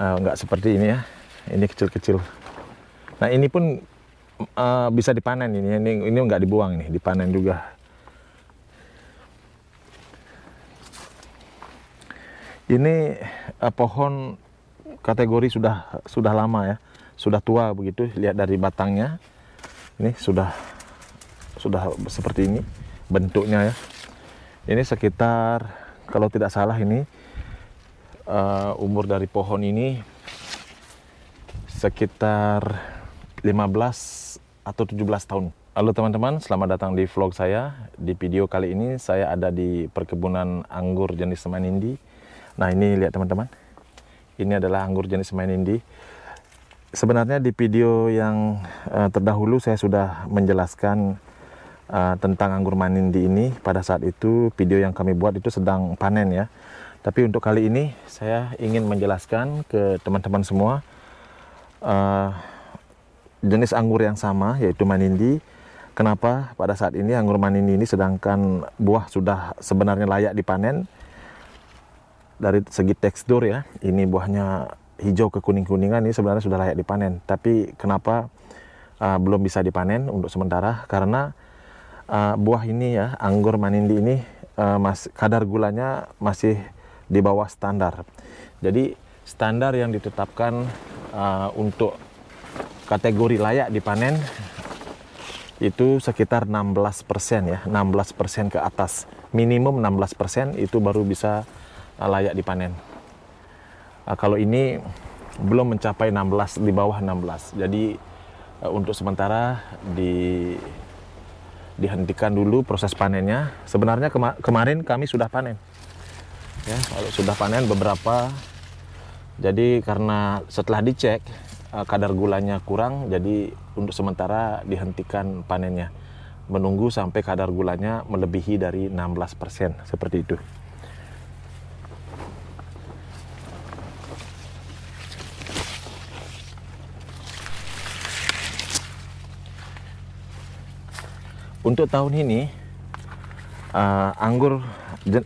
uh, nggak seperti ini ya ini kecil-kecil nah ini pun uh, bisa dipanen ini ini ini nggak dibuang nih dipanen juga ini uh, pohon kategori sudah sudah lama ya sudah tua begitu lihat dari batangnya ini sudah sudah seperti ini bentuknya ya ini sekitar kalau tidak salah ini uh, umur dari pohon ini sekitar 15 atau 17 tahun. Halo teman-teman, selamat datang di vlog saya. Di video kali ini saya ada di perkebunan anggur jenis semanindi. Nah ini lihat teman-teman, ini adalah anggur jenis semanindi. Sebenarnya di video yang uh, terdahulu saya sudah menjelaskan uh, tentang anggur manindi ini. Pada saat itu video yang kami buat itu sedang panen ya. Tapi untuk kali ini saya ingin menjelaskan ke teman-teman semua uh, jenis anggur yang sama yaitu manindi. Kenapa pada saat ini anggur manindi ini sedangkan buah sudah sebenarnya layak dipanen dari segi tekstur ya. Ini buahnya hijau ke kuning-kuningan ini sebenarnya sudah layak dipanen. Tapi kenapa uh, belum bisa dipanen untuk sementara? Karena uh, buah ini ya anggur manindi ini uh, mas kadar gulanya masih di bawah standar. Jadi standar yang ditetapkan uh, untuk kategori layak dipanen itu sekitar 16% ya, 16% ke atas. Minimum 16% itu baru bisa uh, layak dipanen. Uh, kalau ini belum mencapai 16 di bawah 16. Jadi uh, untuk sementara di dihentikan dulu proses panennya. Sebenarnya kema kemarin kami sudah panen ya kalau sudah panen beberapa jadi karena setelah dicek eh, kadar gulanya kurang jadi untuk sementara dihentikan panennya menunggu sampai kadar gulanya melebihi dari 16% seperti itu untuk tahun ini eh, anggur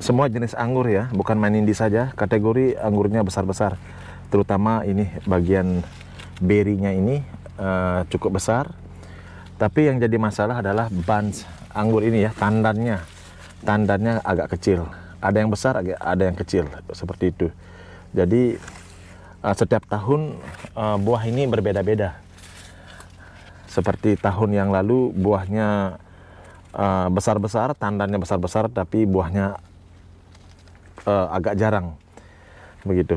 semua jenis anggur ya, bukan main indi saja. Kategori anggurnya besar-besar, terutama ini bagian berinya ini uh, cukup besar. Tapi yang jadi masalah adalah ban anggur ini ya, tandannya, tandannya agak kecil. Ada yang besar, ada yang kecil, seperti itu. Jadi uh, setiap tahun uh, buah ini berbeda-beda. Seperti tahun yang lalu buahnya besar-besar, uh, tandannya besar-besar, tapi buahnya uh, agak jarang begitu.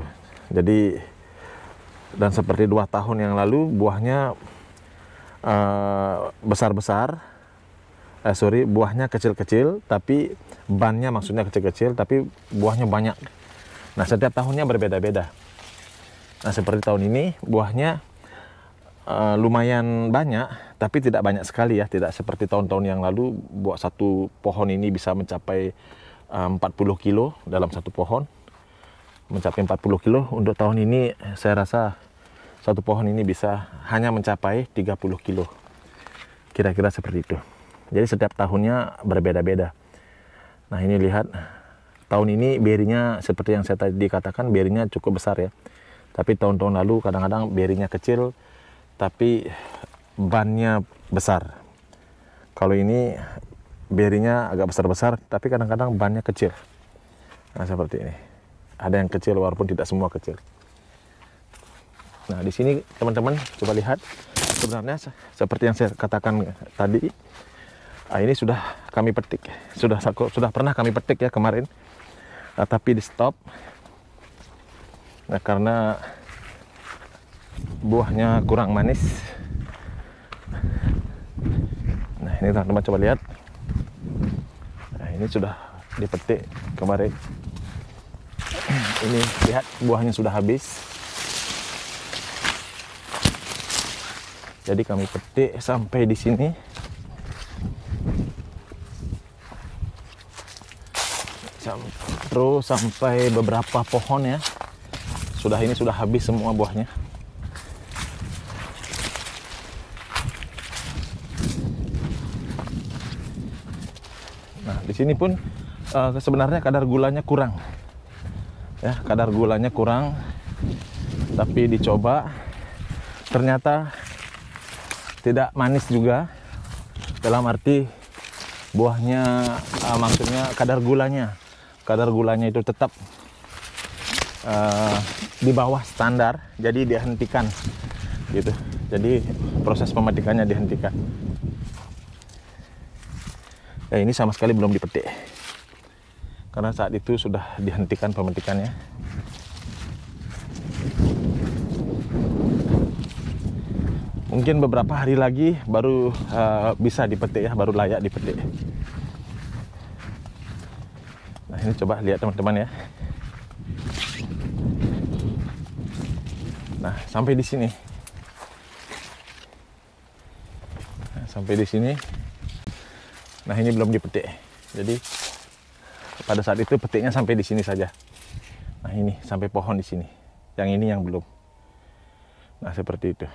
Jadi dan seperti dua tahun yang lalu buahnya eh, besar-besar, uh, sorry buahnya kecil-kecil, tapi bannya maksudnya kecil-kecil, tapi buahnya banyak. Nah setiap tahunnya berbeda-beda. Nah seperti tahun ini buahnya uh, lumayan banyak, tapi tidak banyak sekali ya, tidak seperti tahun-tahun yang lalu buah satu pohon ini bisa mencapai 40 eh, kilo dalam satu pohon mencapai 40 kilo untuk tahun ini saya rasa satu pohon ini bisa hanya mencapai 30 kilo kira-kira seperti itu jadi setiap tahunnya berbeda-beda nah ini lihat tahun ini berinya seperti yang saya tadi katakan berinya cukup besar ya tapi tahun-tahun lalu kadang-kadang berinya kecil tapi bannya besar kalau ini berinya agak besar-besar, tapi kadang-kadang bannya kecil. Nah, seperti ini. Ada yang kecil walaupun tidak semua kecil. Nah, di sini teman-teman coba lihat sebenarnya seperti yang saya katakan tadi ah, ini sudah kami petik. Sudah sudah pernah kami petik ya kemarin. Nah, tapi di stop. Nah, karena buahnya kurang manis. Nah, ini teman-teman coba lihat ini sudah dipetik kemarin ini lihat buahnya sudah habis jadi kami petik sampai di sini terus sampai beberapa pohon ya sudah ini sudah habis semua buahnya Nah, di sini pun uh, sebenarnya kadar gulanya kurang. Ya, kadar gulanya kurang. Tapi dicoba ternyata tidak manis juga. Dalam arti buahnya uh, maksudnya kadar gulanya. Kadar gulanya itu tetap uh, di bawah standar, jadi dihentikan gitu. Jadi proses pemetikannya dihentikan ya ini sama sekali belum dipetik karena saat itu sudah dihentikan pemetikannya mungkin beberapa hari lagi baru uh, bisa dipetik ya baru layak dipetik nah ini coba lihat teman-teman ya nah sampai di sini nah, sampai di sini Nah ini belum dipetik. Jadi pada saat itu petiknya sampai di sini saja. Nah ini sampai pohon di sini. Yang ini yang belum. Nah seperti itu.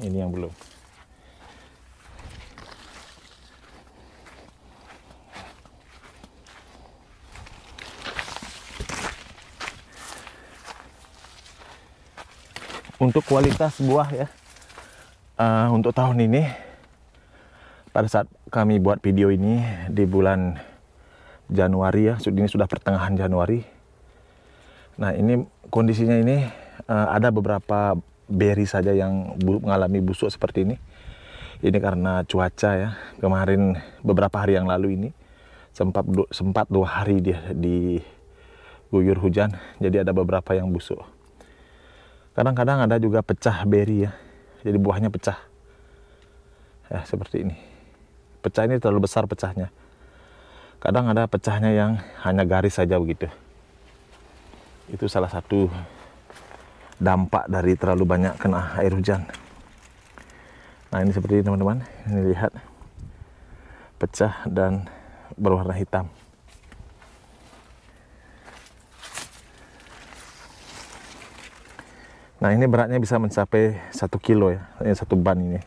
Ini yang belum. Untuk kualitas buah ya, uh, untuk tahun ini pada saat kami buat video ini di bulan Januari ya, ini sudah pertengahan Januari. Nah ini kondisinya ini eh, ada beberapa berry saja yang mengalami busuk seperti ini. Ini karena cuaca ya. Kemarin beberapa hari yang lalu ini sempat du, sempat dua hari dia di guyur hujan, jadi ada beberapa yang busuk. Kadang-kadang ada juga pecah berry ya, jadi buahnya pecah. Ya seperti ini. Pecah ini terlalu besar pecahnya. Kadang ada pecahnya yang hanya garis saja begitu. Itu salah satu dampak dari terlalu banyak kena air hujan. Nah ini seperti teman-teman, ini lihat pecah dan berwarna hitam. Nah ini beratnya bisa mencapai satu kilo ya, eh, satu ban ini.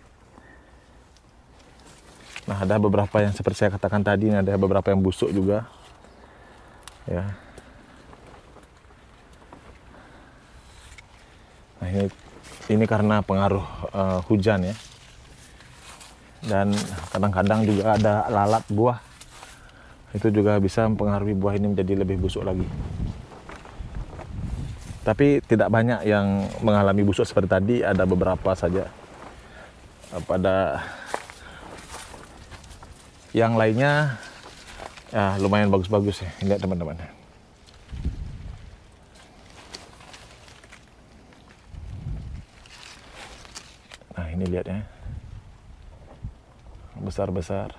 Nah, ada beberapa yang seperti saya katakan tadi, ada beberapa yang busuk juga. Ya. Nah, ini ini karena pengaruh uh, hujan ya. Dan kadang-kadang juga ada lalat buah. Itu juga bisa mempengaruhi buah ini menjadi lebih busuk lagi. Tapi tidak banyak yang mengalami busuk seperti tadi, ada beberapa saja. Pada yang lainnya ya, lumayan bagus-bagus ya lihat teman-teman nah ini lihat ya besar-besar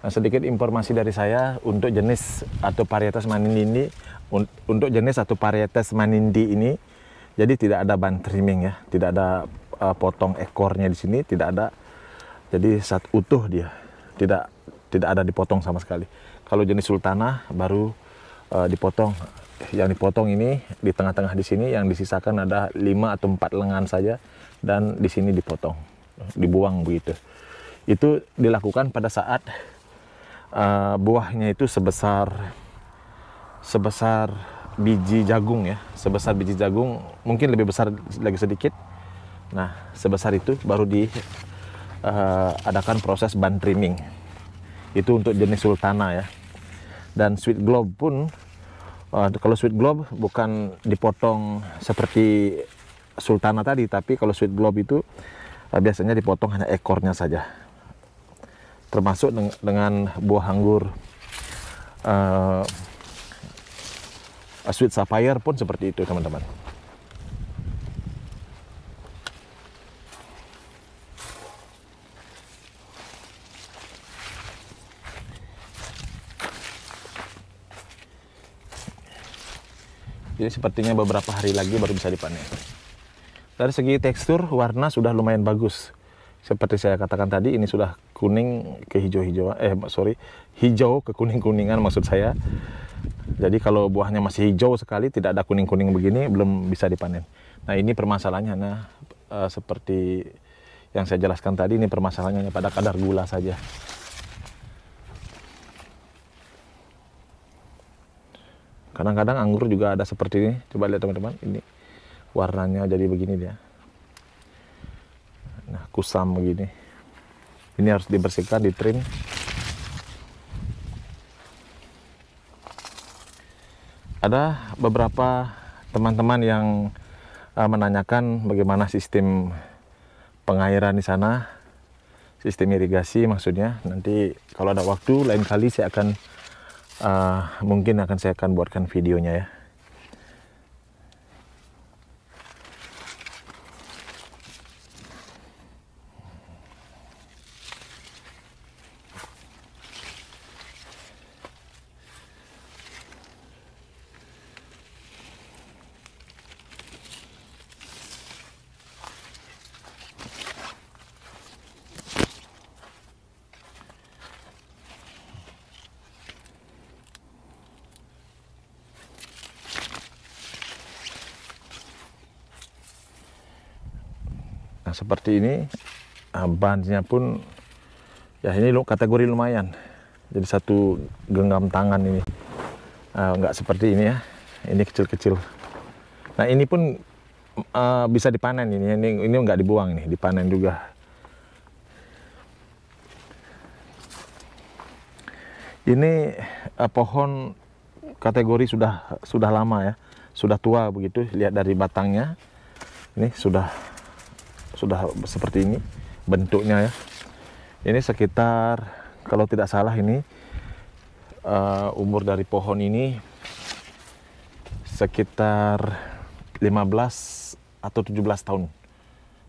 Nah, sedikit informasi dari saya untuk jenis atau varietas manindi ini untuk jenis atau varietas manindi ini jadi tidak ada ban trimming ya, tidak ada uh, potong ekornya di sini, tidak ada. Jadi saat utuh dia tidak tidak ada dipotong sama sekali. Kalau jenis sultana baru uh, dipotong. Yang dipotong ini di tengah-tengah di sini yang disisakan ada lima atau empat lengan saja dan di sini dipotong, dibuang begitu. Itu dilakukan pada saat uh, buahnya itu sebesar sebesar biji jagung ya, sebesar biji jagung, mungkin lebih besar lagi sedikit. Nah, sebesar itu baru di uh, adakan proses ban trimming itu untuk jenis sultana ya dan sweet globe pun uh, kalau sweet globe bukan dipotong seperti sultana tadi tapi kalau sweet globe itu uh, biasanya dipotong hanya ekornya saja termasuk deng dengan buah anggur uh, sweet sapphire pun seperti itu teman-teman Jadi sepertinya beberapa hari lagi baru bisa dipanen. Dari segi tekstur, warna sudah lumayan bagus. Seperti saya katakan tadi, ini sudah kuning ke hijau-hijauan, eh sorry, hijau ke kuning-kuningan maksud saya. Jadi kalau buahnya masih hijau sekali, tidak ada kuning-kuning begini, belum bisa dipanen. Nah ini permasalahannya, nah eh, seperti yang saya jelaskan tadi, ini permasalahannya pada kadar gula saja. Kadang-kadang anggur juga ada seperti ini. Coba lihat teman-teman, ini warnanya jadi begini dia. Nah, kusam begini. Ini harus dibersihkan, trim Ada beberapa teman-teman yang eh, menanyakan bagaimana sistem pengairan di sana, sistem irigasi maksudnya. Nanti kalau ada waktu lain kali saya akan uh, mungkin akan saya akan buatkan videonya ya Nah, seperti ini bahannya pun ya ini lo kategori lumayan. Jadi satu genggam tangan ini uh, nggak seperti ini ya. Ini kecil-kecil. Nah ini pun uh, bisa dipanen ini. Ini ini nggak dibuang nih, dipanen juga. Ini uh, pohon kategori sudah sudah lama ya, sudah tua begitu. Lihat dari batangnya, ini sudah sudah seperti ini bentuknya ya. Ini sekitar kalau tidak salah ini uh, umur dari pohon ini sekitar 15 atau 17 tahun.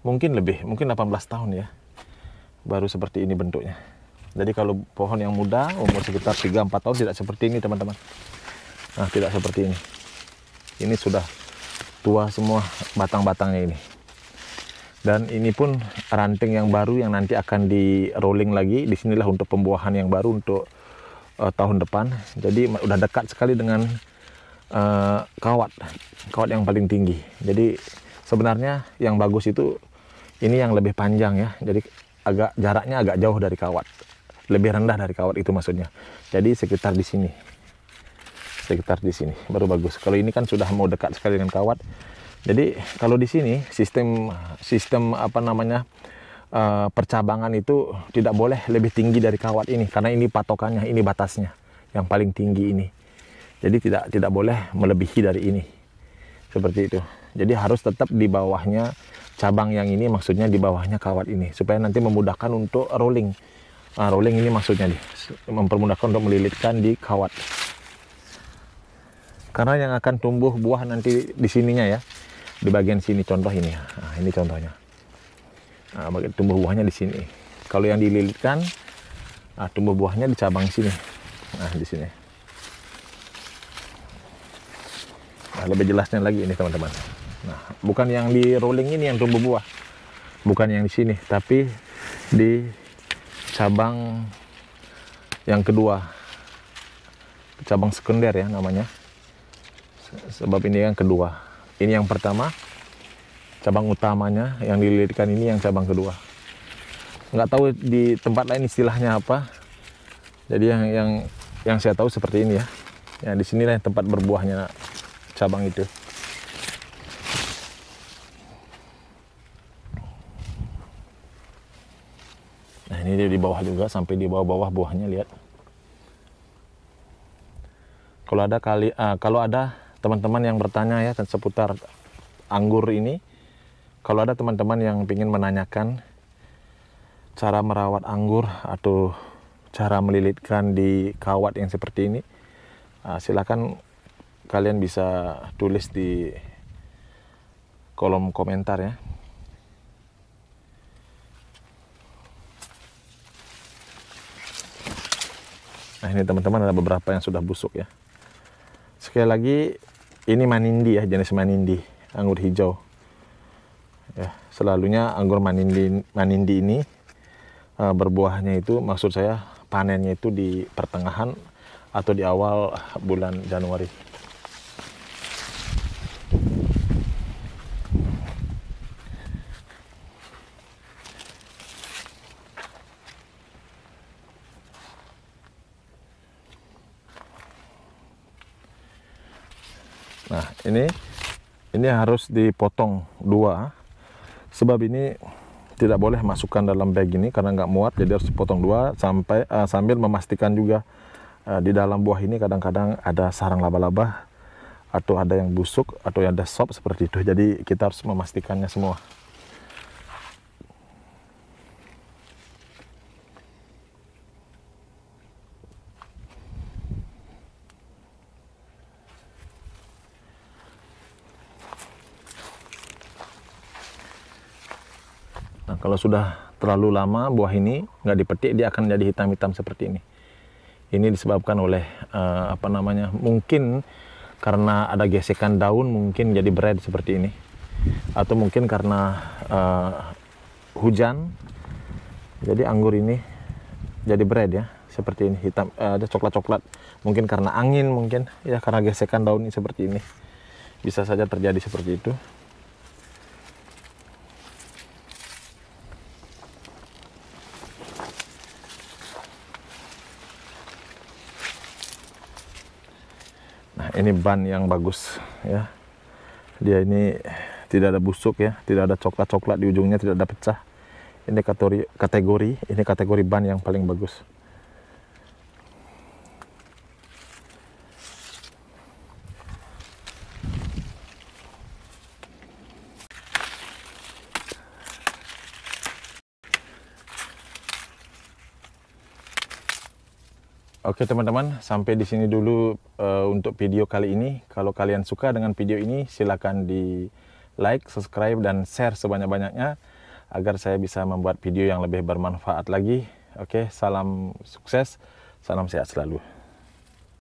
Mungkin lebih, mungkin 18 tahun ya. Baru seperti ini bentuknya. Jadi kalau pohon yang muda umur sekitar 3-4 tahun tidak seperti ini teman-teman. Nah tidak seperti ini. Ini sudah tua semua batang-batangnya ini dan ini pun ranting yang baru yang nanti akan di rolling lagi disinilah untuk pembuahan yang baru untuk uh, tahun depan jadi udah dekat sekali dengan uh, kawat kawat yang paling tinggi jadi sebenarnya yang bagus itu ini yang lebih panjang ya jadi agak jaraknya agak jauh dari kawat lebih rendah dari kawat itu maksudnya jadi sekitar di sini sekitar di sini baru bagus kalau ini kan sudah mau dekat sekali dengan kawat jadi kalau di sini sistem sistem apa namanya uh, percabangan itu tidak boleh lebih tinggi dari kawat ini karena ini patokannya, ini batasnya yang paling tinggi ini. Jadi tidak tidak boleh melebihi dari ini. Seperti itu. Jadi harus tetap di bawahnya cabang yang ini maksudnya di bawahnya kawat ini supaya nanti memudahkan untuk rolling. uh, rolling ini maksudnya nih, mempermudahkan untuk melilitkan di kawat. Karena yang akan tumbuh buah nanti di sininya ya, di bagian sini contoh ini nah, ini contohnya nah, tumbuh buahnya di sini kalau yang dililitkan nah, tumbuh buahnya di cabang sini nah di sini nah, lebih jelasnya lagi ini teman-teman nah bukan yang di rolling ini yang tumbuh buah bukan yang di sini tapi di cabang yang kedua cabang sekunder ya namanya sebab ini yang kedua ini yang pertama, cabang utamanya yang dililitkan ini yang cabang kedua. Nggak tahu di tempat lain istilahnya apa. Jadi yang yang yang saya tahu seperti ini ya. Ya di sinilah tempat berbuahnya cabang itu. Nah ini dia di bawah juga sampai di bawah-bawah buahnya lihat. Kalau ada kali, uh, kalau ada teman-teman yang bertanya ya dan seputar anggur ini. Kalau ada teman-teman yang ingin menanyakan cara merawat anggur atau cara melilitkan di kawat yang seperti ini, ah, silakan kalian bisa tulis di kolom komentar ya. Nah ini teman-teman ada beberapa yang sudah busuk ya. Sekali lagi ini manindi ya jenis manindi anggur hijau ya selalunya anggur manindi manindi ini uh, berbuahnya itu maksud saya panennya itu di pertengahan atau di awal bulan Januari Nah, ini ini harus dipotong dua. Sebab ini tidak boleh masukkan dalam bag ini karena nggak muat, jadi harus dipotong dua sampai uh, sambil memastikan juga uh, di dalam buah ini kadang-kadang ada sarang laba-laba atau ada yang busuk atau ada sop seperti itu. Jadi kita harus memastikannya semua. Kalau sudah terlalu lama buah ini nggak dipetik, dia akan jadi hitam-hitam seperti ini. Ini disebabkan oleh uh, apa namanya? Mungkin karena ada gesekan daun mungkin jadi bread seperti ini, atau mungkin karena uh, hujan. Jadi anggur ini jadi bread ya, seperti ini hitam uh, ada coklat-coklat. Mungkin karena angin mungkin ya karena gesekan daun ini seperti ini. Bisa saja terjadi seperti itu. ini ban yang bagus ya dia ini tidak ada busuk ya tidak ada coklat-coklat di ujungnya tidak ada pecah ini kategori kategori ini kategori ban yang paling bagus Oke teman-teman, sampai di sini dulu uh, untuk video kali ini. Kalau kalian suka dengan video ini, silakan di like, subscribe, dan share sebanyak-banyaknya agar saya bisa membuat video yang lebih bermanfaat lagi. Oke, salam sukses, salam sehat selalu.